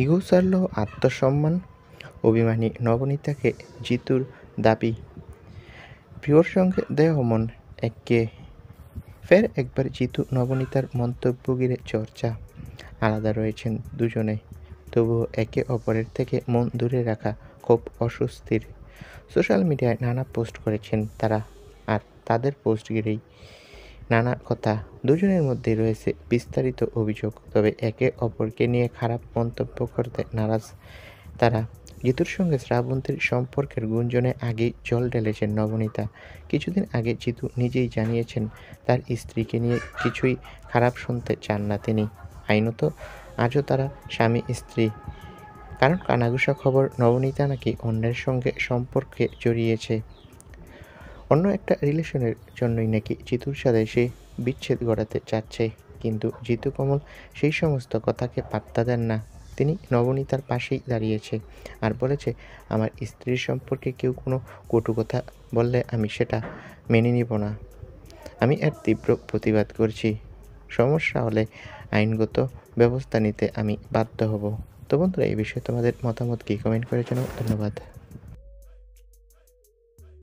ইগুসাল্য আত্মসম্মান অভিমানী নবনীতাকে জিতুর দাবি প্রিয়র সঙ্গে দেহ মন এককে ফের একবার জিতু নবনীতার মন্তব্য গিরে চর্চা আলাদা রয়েছেন দুজনে তবুও একে অপরের থেকে মন দূরে রাখা খুব অস্বস্তির সোশ্যাল মিডিয়ায় নানা পোস্ট করেছেন তারা আর তাদের পোস্ট ঘিরেই নানা কথা দুজনের মধ্যে রয়েছে বিস্তারিত অভিযোগ তবে একে অপরকে নিয়ে খারাপ মন্তব্য করতে নারাজ তারা জিতুর সঙ্গে শ্রাবন্তীর সম্পর্কের গুঞ্জনে আগেই জল ঢেলেছেন নবনীতা কিছুদিন আগে জিতু নিজেই জানিয়েছেন তার স্ত্রীকে নিয়ে কিছুই খারাপ শুনতে চান না তিনি আইনত আজও তারা স্বামী স্ত্রী কারণ কানাঘুষা খবর নবনীতা নাকি অন্যের সঙ্গে সম্পর্কে জড়িয়েছে অন্য একটা রিলেশনের জন্যই নাকি জিতুর সাথে সে বিচ্ছেদ গড়াতে চাচ্ছে কিন্তু জিতু কমল সেই সমস্ত কথাকে পাত্তা দেন না তিনি নবনীতার পাশেই দাঁড়িয়েছে আর বলেছে আমার স্ত্রীর সম্পর্কে কেউ কোনো কটু কথা বললে আমি সেটা মেনে নিব না আমি এর তীব্র প্রতিবাদ করছি সমস্যা হলে আইনগত ব্যবস্থা নিতে আমি বাধ্য হব তো বন্ধুরা এই বিষয়ে তোমাদের মতামত কি কমেন্ট করে জানাও ধন্যবাদ